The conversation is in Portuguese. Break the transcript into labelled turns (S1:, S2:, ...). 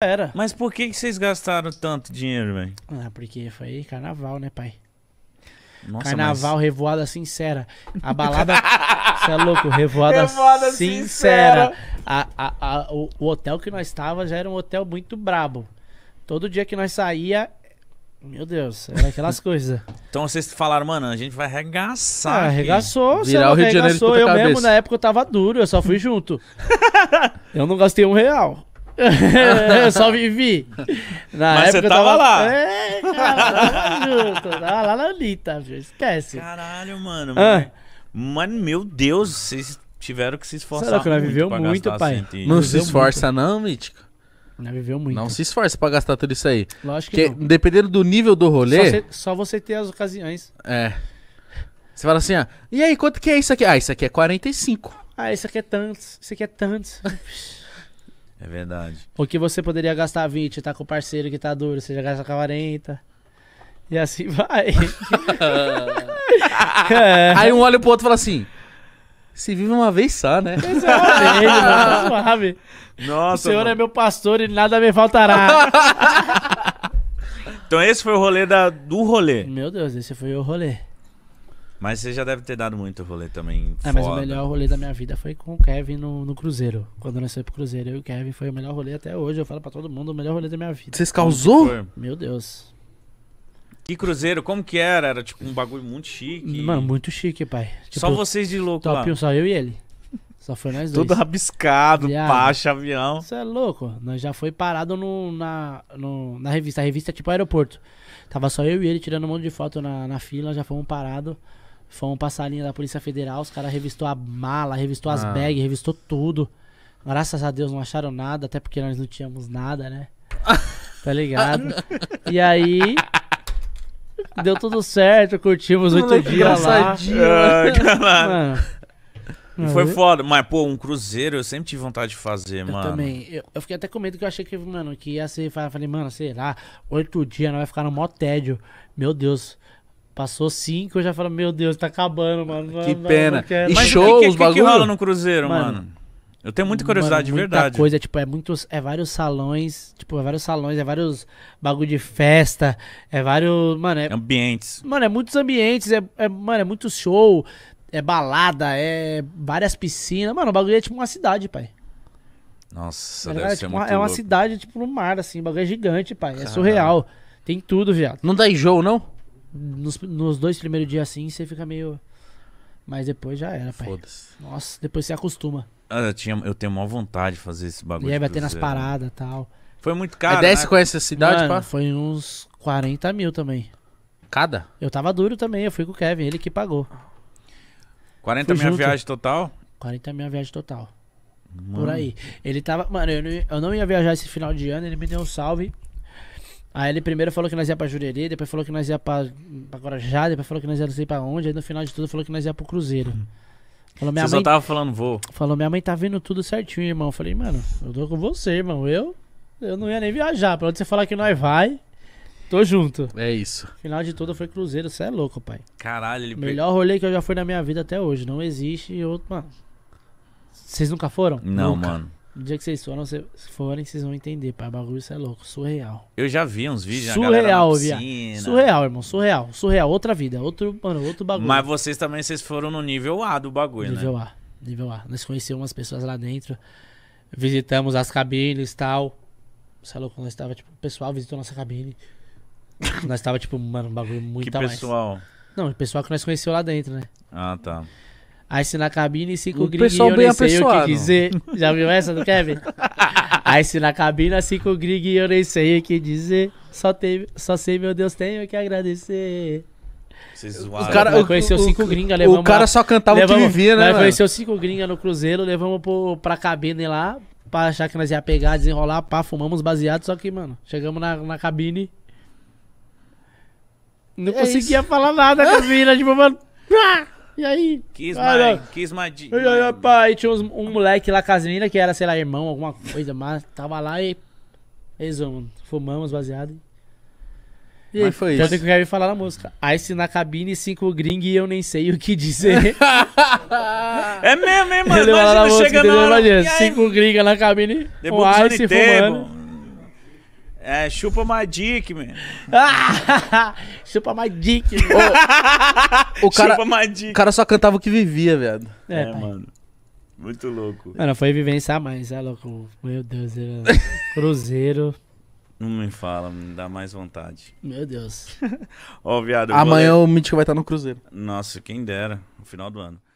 S1: Era. Mas por que, que vocês gastaram tanto dinheiro, velho? Ah, porque foi carnaval, né, pai? Nossa, carnaval, mas... revoada sincera. A balada. Você é louco, revoada, revoada sincera. sincera. A, a, a, o, o, hotel que nós estava já era um hotel muito brabo. Todo dia que nós saía. Meu Deus, era aquelas coisas. então vocês falaram, mano, a gente vai arregaçar. Ah, arregaçou, Virar não, é o Rio de Janeiro Eu cabeça. mesmo, na época, eu tava duro, eu só fui junto. eu não gastei um real eu só vivi. Na Mas época você tava, eu tava lá. É, cara, tava junto. Tava lá na Anitta, viu? Esquece. Caralho, mano. Ah. Mano, meu Deus, vocês tiveram que se esforçar Será que nós viveu muito, pai? assim Não se esforça muito. não, Mítica? Não viveu muito. Não se esforça pra gastar tudo isso aí. Lógico que Porque, não. dependendo do nível do rolê... Só, cê, só você ter as ocasiões. É. Você fala assim, ó. Ah, e aí, quanto que é isso aqui? Ah, isso aqui é 45. Ah, isso aqui é tantos. Isso aqui é tantos. É verdade. Porque você poderia gastar 20, tá com o parceiro que tá duro, você já gasta 40. E assim vai. é. Aí um olha pro outro e fala assim. Se vive uma vez só, né? Exatamente, mano, suave. Nossa, o Senhor mano. é meu pastor e nada me faltará. então esse foi o rolê da, do rolê. Meu Deus, esse foi o rolê. Mas você já deve ter dado muito rolê também. É, ah, foda. mas o melhor rolê da minha vida foi com o Kevin no, no Cruzeiro. Quando eu nasci pro Cruzeiro, eu e o Kevin foi o melhor rolê até hoje. Eu falo pra todo mundo, o melhor rolê da minha vida. Vocês causou? Meu Deus. Que cruzeiro, como que era? Era tipo um bagulho muito chique. Mano, muito chique, pai. Tipo, só vocês de louco top, lá. Só eu e ele. Só foi nós dois. Tudo rabiscado, Viado. pacha, avião. Você é louco. Nós já foi parado no, na, no, na revista. A revista é tipo aeroporto. Tava só eu e ele tirando um monte de foto na, na fila, já fomos parados. Fomos passar a linha da Polícia Federal, os caras revistou a mala, revistou as ah. bags, revistou tudo. Graças a Deus não acharam nada, até porque nós não tínhamos nada, né? tá ligado? e aí. Deu tudo certo, curtimos oito dias lá. Ah, mano, foi foda, mas pô, um cruzeiro eu sempre tive vontade de fazer, eu mano. Também. Eu, eu, fiquei até com medo que eu achei que, mano, que ia ser. Falei, mano, sei lá, oito dias, não vai ficar no mó tédio. Meu Deus. Passou cinco, eu já falo, meu Deus, tá acabando, mano. Que pena. e Mas show, que, os que, bagulho? que rola no cruzeiro, mano? mano? Eu tenho muita curiosidade, mano, muita de verdade. coisa, tipo, é muitos, é vários salões, tipo, é vários salões, é vários bagulho de festa, é vários, mano, é... Ambientes. Mano, é muitos ambientes, é, é mano, é muito show, é balada, é várias piscinas. Mano, o bagulho é tipo uma cidade, pai. Nossa, tá deve é, ser tipo, muito É louco. uma cidade, tipo, no mar, assim, o bagulho é gigante, pai, Caramba. é surreal. Tem tudo, viado. Não dá enjoo, não? Nos, nos dois primeiros dias assim, você fica meio. Mas depois já era, pai. Foda-se. Nossa, depois você acostuma. Ah, eu, tinha, eu tenho maior vontade de fazer esse bagulho. E aí ter nas né? paradas e tal. Foi muito caro. desce 10 né? você cidade, Mano, pá? Foi uns 40 mil também. Cada? Eu tava duro também, eu fui com o Kevin, ele que pagou. 40 mil a viagem total? 40 mil a viagem total. Mano. Por aí. Ele tava. Mano, eu não, ia, eu não ia viajar esse final de ano, ele me deu um salve. Aí ele primeiro falou que nós ia pra Jurerê, depois falou que nós ia pra, pra Guarajá, depois falou que nós ia não sei pra onde, aí no final de tudo falou que nós ia pro Cruzeiro. Uhum. Falou, minha Você mãe... só tava falando vou. Falou, minha mãe tá vendo tudo certinho, irmão. falei, mano, eu tô com você, irmão. Eu, eu não ia nem viajar. Pra onde você falar que nós vai, tô junto. É isso. Final de tudo foi Cruzeiro, você é louco, pai. Caralho, ele Melhor rolê que eu já fui na minha vida até hoje. Não existe outro, mano. Vocês nunca foram? Não, nunca. mano. No dia que vocês foram, se forem, vocês vão entender, pai. O bagulho isso é louco, surreal. Eu já vi uns vídeos surreal, na galera na Surreal, irmão, surreal. Surreal, outra vida, outro, mano, outro bagulho. Mas vocês também, vocês foram no nível A do bagulho, nível né? Nível A, nível A. Nós conhecemos umas pessoas lá dentro, visitamos as cabines e tal. Você é louco, nós tava, tipo, o pessoal visitou nossa cabine. nós tava, tipo, mano, um bagulho muito que a mais. pessoal? Não, o pessoal que nós conheceu lá dentro, né? Ah, tá. Aí se na cabine, cinco o e eu nem sei o que dizer. Já viu essa do Kevin? Aí se na cabine, cinco grig e eu nem sei o que dizer. Só, teve, só sei, meu Deus, tenho que agradecer. Vocês o cara, conheceu cinco gringas, levamos. O cara só cantava levamos, o que vivia, né? Nós conheceu cinco gringas no Cruzeiro, levamos pro, pra cabine lá, pra achar que nós ia pegar, desenrolar, pá, fumamos baseado, só que, mano, chegamos na, na cabine. Não é conseguia isso. falar nada com cabine, meninas, tipo, mano. E aí. Quis mais, quis mais. Aí tinha uns, um moleque lá, Casimira, que era, sei lá, irmão, alguma coisa, mas tava lá e. Eles, fumamos baseado.
S2: E mas foi isso. Tanto que
S1: eu quero falar na música. Ice na cabine, cinco gring e eu nem sei o que dizer. é mesmo, hein, mano? Imagina, chegando na hora. cinco gringas na cabine, Debut um Ice fumando. É, chupa uma dick, mano. chupa uma dick. mano. o, cara, chupa uma dick. O cara só cantava o que vivia, velho. É, é mano. Muito louco. Mano, foi vivência a mais, é louco. Meu Deus, é Cruzeiro. Não me fala, me dá mais vontade. Meu Deus. Ó, oh, viado. Amanhã o Mítico vai estar no Cruzeiro. Nossa, quem dera. No final do ano.